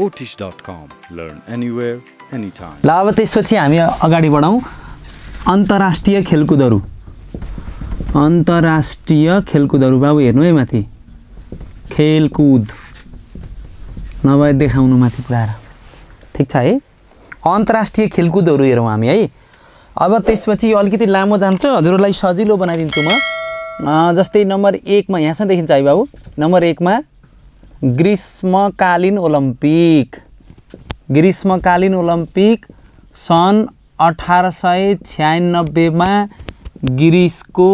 ल अब त्यसपछि हामी अगाडि बढौँ अन्तर्राष्ट्रिय खेलकुदहरू अन्तर्राष्ट्रिय खेलकुदहरू बाबु हेर्नु है माथि खेलकुद नभए देखाउनु माथि पुऱ्याएर ठिक छ है अन्तर्राष्ट्रिय खेलकुदहरू हेरौँ हामी है अब त्यसपछि अलिकति लामो जान्छ हजुरहरूलाई सजिलो बनाइदिन्छु म जस्तै नम्बर एकमा यहाँसम्म देखिन्छ है बाबु नम्बर एकमा ग्रीष्मकालीन ओलम्पिक ग्रीष्मकालीन ओलम्पिक सन् अठार सय छ्यानब्बेमा ग्रिसको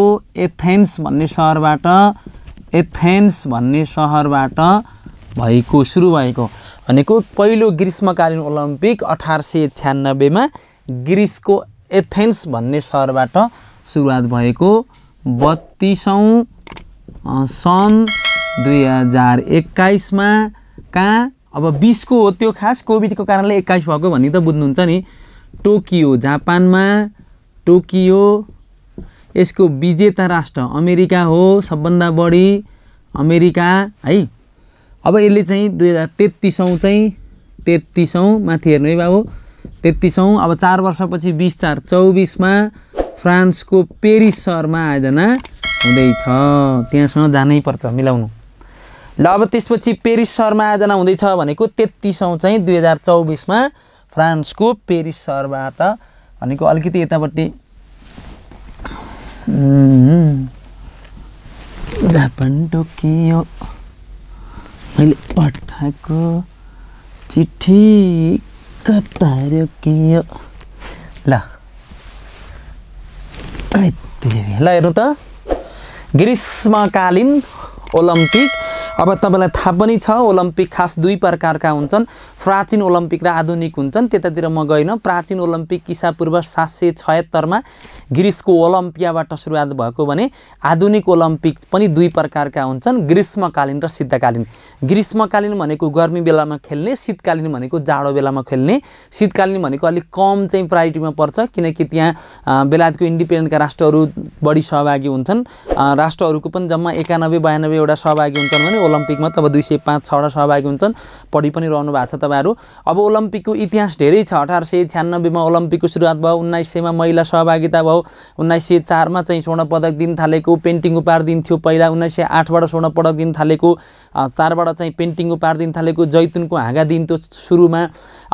एथेन्स भन्ने सहरबाट एथेन्स भन्ने सहरबाट भएको सुरु भएको भनेको पहिलो ग्रीष्मकालीन ओलम्पिक अठार सय छ्यानब्बेमा ग्रिसको एथेन्स भन्ने सहरबाट सुरुवात भएको बत्तिसौँ सन् दुई हजार एक्काइसमा कहाँ अब बिसको हो त्यो खास कोभिडको कारणले एक्काइस भएको भन्ने त बुझ्नुहुन्छ नि टोकियो जापानमा टोकियो यसको विजेता राष्ट्र अमेरिका हो सबभन्दा बढी अमेरिका है अब यसले चाहिँ दुई हजार तेत्तिसौँ चाहिँ तेत्तिसौँ माथि हेर्नु है बाबु तेत्तिसौँ अब चार वर्षपछि बिस चार चौबिसमा फ्रान्सको पेरिस सहरमा आयोजना हुँदैछ त्यहाँसँग जानैपर्छ मिलाउनु ल अब त्यसपछि पेरिस सहरमा आयोजना हुँदैछ भनेको तेत्तिसौँ चाहिँ दुई हजार चौबिसमा फ्रान्सको पेरिस सहरबाट भनेको अलिकति यतापट्टि जापान टोकियो मैले पठाएको चिठी कता रोकियो ल ल हेर्नु त ग्रीष्मकालीन ओलम्पिक अब तपाईँलाई थाहा पनि छ ओलम्पिक खास दुई प्रकारका हुन्छन् प्राचीन ओलम्पिक र आधुनिक हुन्छन् त्यतातिर म गइनँ प्राचीन ओलम्पिक इसापूर्व सात सय छयत्तरमा ग्रिसको ओलम्पियाबाट सुरुवात भएको भने आधुनिक ओलम्पिक पनि दुई प्रकारका हुन्छन् ग्रीष्मकालीन र शीतकालीन ग्रीष्मकालीन भनेको गर्मी बेलामा खेल्ने शीतकालीन भनेको जाडो बेलामा खेल्ने शीतकालीन भनेको अलिक कम चाहिँ प्रायोरिटीमा पर्छ किनकि त्यहाँ बेलायतको इन्डिपेन्डेन्टका राष्ट्रहरू बढी सहभागी हुन्छन् राष्ट्रहरूको पनि जम्मा एकानब्बे बयानब्बेवटा सहभागी हुन्छन् भने ओलम्पिकमा अब दुई सय पाँच छवटा सहभागी हुन्छन् पढि पनि रहनु भएको छ तपाईँहरू अब ओलम्पिकको इतिहास धेरै छ अठार सय छ्यानब्बेमा ओलम्पिकको सुरुवात भयो उन्नाइस सयमा महिला सहभागिता भयो उन्नाइस सय चारमा चाहिँ स्वर्ण पदक दिन थालेको पेन्टिङ उपहार दिन्थ्यो पहिला उन्नाइस सय आठबाट स्वर्ण पदक दिन थालेको चारबाट चाहिँ पेन्टिङ उपहार दिन थालेको जैतुनको हाँगा दिन्थ्यो सुरुमा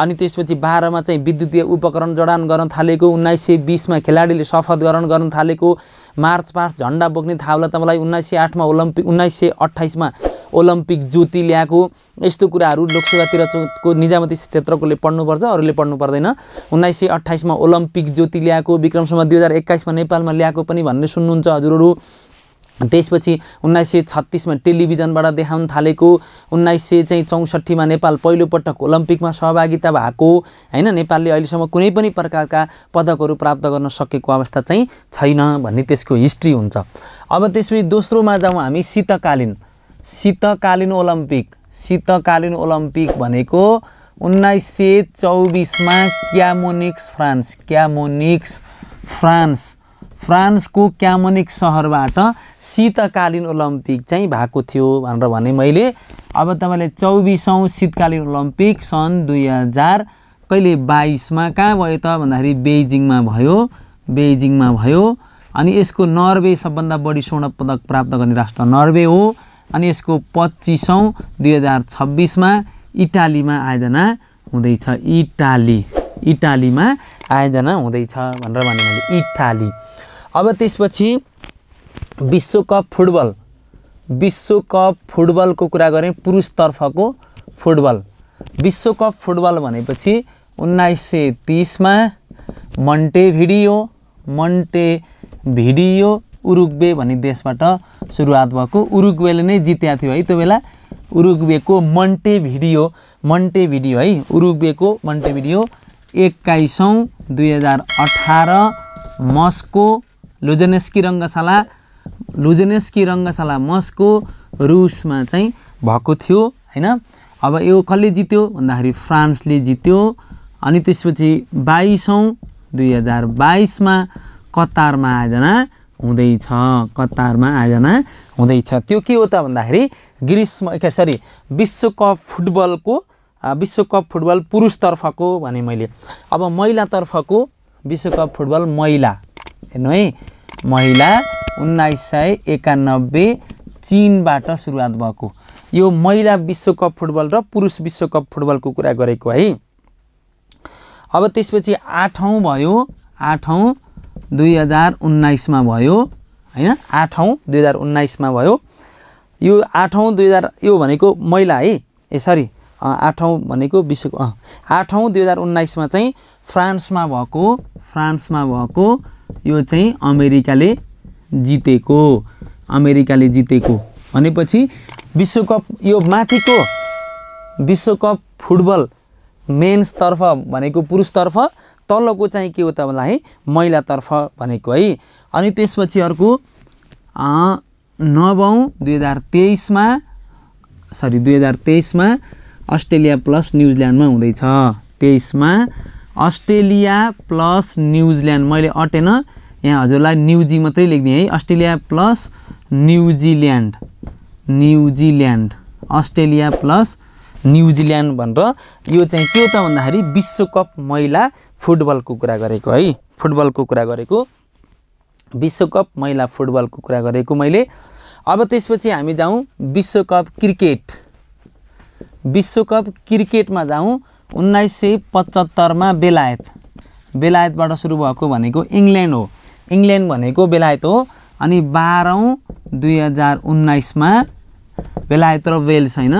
अनि त्यसपछि बाह्रमा चाहिँ विद्युतीय उपकरण जडान गर्न थालेको उन्नाइस सय बिसमा खेलाडीले शपथ ग्रहण गर्न थालेको मार्च पास्ट झन्डा बोक्ने तपाईँलाई उन्नाइस सय आठमा ओलम्पिक उन्नाइस सय अट्ठाइसमा ओलम्पिक ज्योति ल्याएको यस्तो कुराहरू लोकसेवातिर को निजामती क्षेत्रकोले पढ्नुपर्छ अरूले पढ्नु पर्दैन उन्नाइस सय अट्ठाइसमा ओलम्पिक ज्योति ल्याएको विक्रमसम्म दुई हजार एक्काइसमा नेपालमा ल्याएको पनि भन्ने सुन्नुहुन्छ हजुरहरू त्यसपछि उन्नाइस सय छत्तिसमा टेलिभिजनबाट देखाउन थालेको उन्नाइस सय चाहिँ चौसठीमा नेपाल पहिलोपटक ओलम्पिकमा सहभागिता भएको होइन नेपालले अहिलेसम्म कुनै पनि प्रकारका पदकहरू प्राप्त गर्न सकेको अवस्था चाहिँ छैन भन्ने त्यसको हिस्ट्री हुन्छ अब त्यसपछि दोस्रोमा जाउँ हामी शीतकालीन शीतकालीन ओलम्पिक शीतकालीन ओलम्पिक भनेको उन्नाइस सय चौबिसमा क्यामोनिक्स फ्रान्स क्यामोनिक्स फ्रान्स फ्रान्सको क्यामोनिक सहरबाट शीतकालीन ओलम्पिक चाहिँ भएको थियो भनेर भने मैले अब तपाईँले चौबिसौँ शीतकालीन ओलम्पिक सन् दुई हजार कहिले बाइसमा कहाँ भयो त भन्दाखेरि बेजिङमा भयो बेजिङमा भयो अनि यसको नर्वे सबभन्दा बढी स्वर्ण पदक प्राप्त गर्ने राष्ट्र नर्वे हो अनि यसको पच्चिसौँ दुई हजार छब्बिसमा इटालीमा आयोजना हुँदैछ इटाली इटालीमा आयोजना हुँदैछ भनेर भने इटाली अब त्यसपछि विश्वकप फुटबल विश्वकप फुटबलको कुरा गरेँ पुरुषतर्फको फुटबल विश्वकप फुटबल भनेपछि उन्नाइस सय तिसमा Montevideo Montevideo Uruguay भन्ने देशबाट सुरुवात भएको उरुग्वेले नै जितेको थियो है त्यो बेला उरुग्वेको मन्टे भिडियो मन्टे भिडियो है उरुग्वेको मन्टे भिडियो एक्काइसौँ दुई हजार अठार मस्को लुजनेस्की रङ्गशाला लुजनेस्की रङ्गशाला मस्को रुसमा चाहिँ भएको थियो होइन अब यो कसले जित्यो भन्दाखेरि फ्रान्सले जित्यो अनि त्यसपछि बाइसौँ दुई हजार बाइसमा कतारमा आयोजना हुँदैछ कतारमा आयोजना हुँदैछ त्यो के हो त भन्दाखेरि ग्रीष्म सरी विश्वकप फुटबलको विश्वकप फुटबल पुरुषतर्फको भने मैले अब महिलातर्फको विश्वकप फुटबल महिला हेर्नु है महिला उन्नाइस सय एकानब्बे चिनबाट सुरुवात भएको यो महिला विश्वकप फुटबल र पुरुष विश्वकप फुटबलको कुरा गरेको है अब त्यसपछि आठौँ भयो आठौँ दुई हजार उन्नाइसमा भयो होइन आठौँ दुई हजार उन्नाइसमा भयो यो आठौँ दुई हजार यो भनेको मैला है ए सरी आठौँ भनेको विश्व आठौँ दुई हजार उन्नाइसमा चाहिँ फ्रान्समा भएको फ्रान्समा भएको यो चाहिँ अमेरिकाले जितेको अमेरिकाले जितेको भनेपछि विश्वकप यो माथिको विश्वकप फुटबल मेन्सतर्फ भनेको पुरुषतर्फ तल्लोको चाहिँ के हो त भन्दाखेरि महिलातर्फ भनेको है अनि त्यसपछि अर्को नवौँ दुई हजार तेइसमा सरी दुई हजार तेइसमा अस्ट्रेलिया प्लस न्युजिल्यान्डमा हुँदैछ तेइसमा अस्ट्रेलिया प्लस न्युजिल्यान्ड मैले अटेन यहाँ हजुरलाई न्युजी मात्रै लेखिदिएँ है Australia plus New Zealand New Zealand Australia plus New Zealand भनेर यो चाहिँ के त भन्दाखेरि विश्वकप महिला फुटबलको कुरा गरेको है फुटबलको कुरा गरेको विश्वकप महिला फुटबलको कुरा गरेको मैले अब त्यसपछि हामी जाउँ विश्वकप क्रिकेट विश्वकप क्रिकेटमा जाउँ उन्नाइस सय पचहत्तरमा बेलायत बेलायतबाट सुरु भएको भनेको इङ्ल्यान्ड हो इङ्ल्यान्ड भनेको बेलायत हो अनि बाह्रौँ दुई हजार उन्नाइसमा बेलायत र वेल्स होइन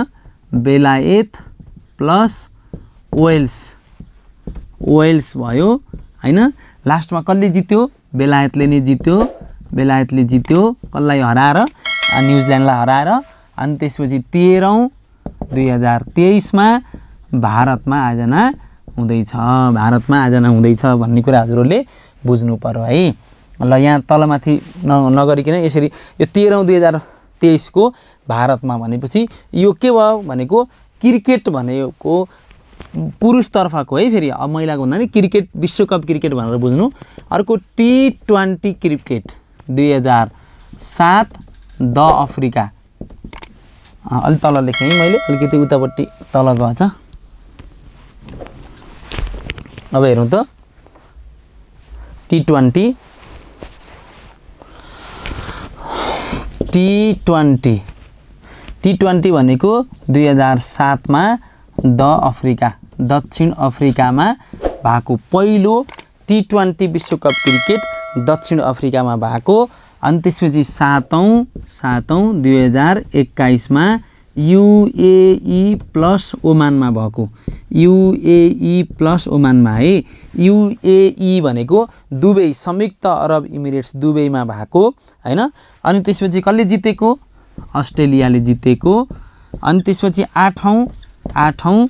बेलायत प्लस वेल्स वेल्स भयो होइन लास्टमा कसले जित्यो बेलायतले नै जित्यो बेलायतले जित्यो कसलाई हराएर न्युजिल्यान्डलाई हराएर अनि त्यसपछि तेह्रौँ दुई हजार तेइसमा भारतमा आयोजना हुँदैछ भारतमा आयोजना हुँदैछ भन्ने कुरा हजुरहरूले बुझ्नु पऱ्यो है ल यहाँ तलमाथि न नगरिकन यसरी यो तेह्रौँ दुई हजार तेइसको भारतमा भनेपछि यो के भयो भनेको क्रिकेट भनेको पुरुषतर्फको है फेरि अब महिलाको भन्दा नि क्रिकेट विश्वकप क्रिकेट भनेर बुझ्नु अर्को टी ट्वेन्टी क्रिकेट दुई हजार सात द अफ्रिका अलि तल लेखेँ मैले अलिकति उतापट्टि तल गएछ अब हेरौँ त T twenty T twenty T twenty भनेको दुई हजार सातमा द अफ्रिका दक्षिण अफ्रिकामा भएको पहिलो टी ट्वेन्टी विश्वकप क्रिकेट दक्षिण अफ्रिकामा भएको अनि त्यसपछि सातौँ सातौँ दुई हजार एक्काइसमा युएई प्लस ओमानमा भएको युएई प्लस ओमानमा है युएई भनेको दुबई संयुक्त अरब इमिरेट्स दुबईमा भएको होइन अनि त्यसपछि कसले जितेको अस्ट्रेलियाले जितेको अनि त्यसपछि आठौँ आठौँ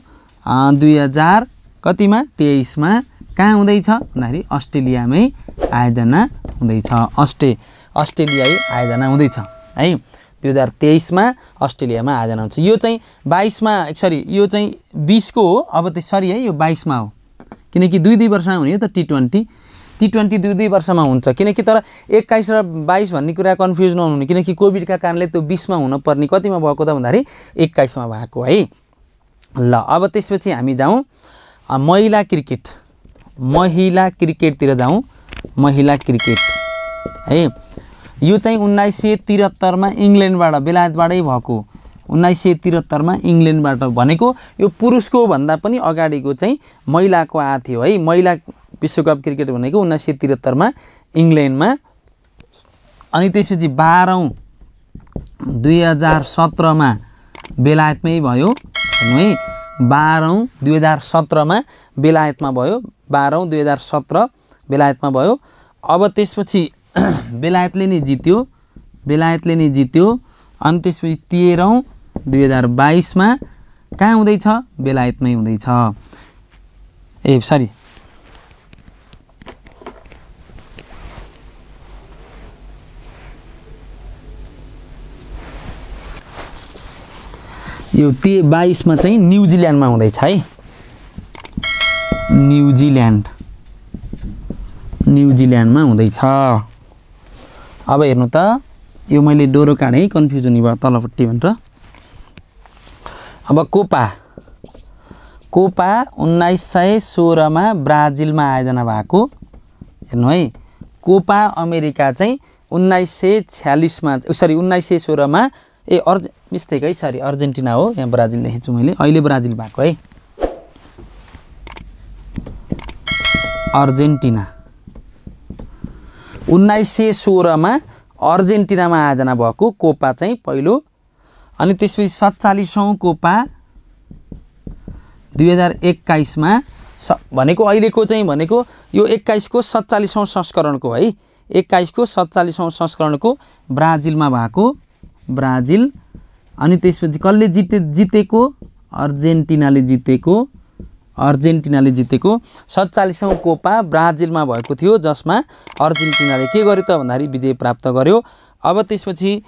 दुई हजार कतिमा तेइसमा कहाँ हुँदैछ भन्दाखेरि अस्ट्रेलियामै आयोजना हुँदैछ अस्ट्रे अस्ट्रेलियाई आयोजना हुँदैछ है दुई हजार तेइसमा अस्ट्रेलियामा आयोजना हुन्छ यो चाहिँ बाइसमा सरी यो चाहिँ बिसको हो अब त्यो सरी है यो बाइसमा हो किनकि दुई दुई वर्षमा हुने त टी ट्वेन्टी टी ट्वेन्टी दुई दुई वर्षमा हुन्छ किनकि तर एक्काइस र बाइस भन्ने कुरा कन्फ्युज नहुनु किनकि कोभिडका कारणले त्यो बिसमा हुनुपर्ने कतिमा भएको त भन्दाखेरि एक्काइसमा भएको है ल अब त्यसपछि हामी जाउँ महिला क्रिकेट महिला क्रिकेटतिर जाउँ महिला क्रिकेट है यो चाहिँ उन्नाइस सय त्रिहत्तरमा इङ्ल्यान्डबाट बेलायतबाटै भएको उन्नाइस सय त्रिहत्तरमा इङ्ल्यान्डबाट भनेको यो पुरुषको भन्दा पनि अगाडिको चाहिँ महिलाको आ थियो है महिला विश्वकप क्रिकेट भनेको उन्नाइस सय त्रिहत्तरमा इङ्ल्यान्डमा अनि त्यसपछि बाह्रौँ दुई हजार सत्रमा बेलायतमै भयो है बाह्रौँ दुई हजार सत्रमा बेलायतमा भयो बाह्रौँ दुई हजार सत्र बेलायतमा भयो अब त्यसपछि बेलायतले नै जित्यो बेलायतले नै जित्यो अनि त्यसपछि तेह्रौँ दुई हजार बाइसमा कहाँ हुँदैछ बेलायतमै हुँदैछ ए सरी यो ते बाइसमा चाहिँ न्युजिल्यान्डमा हुँदैछ है न्युजिल्यान्ड न्युजिल्यान्डमा हुँदैछ अब हेर्नु त यो मैले डोरो काँडै कन्फ्युज हुने भयो तलपट्टि भनेर अब कोपा कोपा उन्नाइस सय सोह्रमा ब्राजिलमा आयोजना भएको हेर्नु है कोपा अमेरिका चाहिँ उन्नाइस सय छ्यालिसमा सरी उन्नाइस सय सोह्रमा ए अर्ज मिस्टेक है सरी अर्जेन्टिना हो यहाँ ब्राजिल लेखेको मैले अहिले ब्राजिल भएको है अर्जेन्टिना उन्नाइस सय सोह्रमा अर्जेन्टिनामा आयोजना भएको कोपा चाहिँ पहिलो अनि त्यसपछि सत्तालिसौँ कोपा दुई हजार एक्काइसमा स भनेको अहिलेको चाहिँ भनेको यो एक्काइसको सत्तालिसौँ संस्करणको है एक्काइसको सत्तालिसौँ संस्करणको ब्राजिलमा भएको ब्राजिल अनि त्यसपछि कसले जिते जितेको अर्जेन्टिनाले जितेको अर्जेन्टिनाले जितेको सत्तालिसौँ कोपा ब्राजिलमा भएको थियो जसमा अर्जेन्टिनाले के गर्यो त भन्दाखेरि विजय प्राप्त गर्यो अब त्यसपछि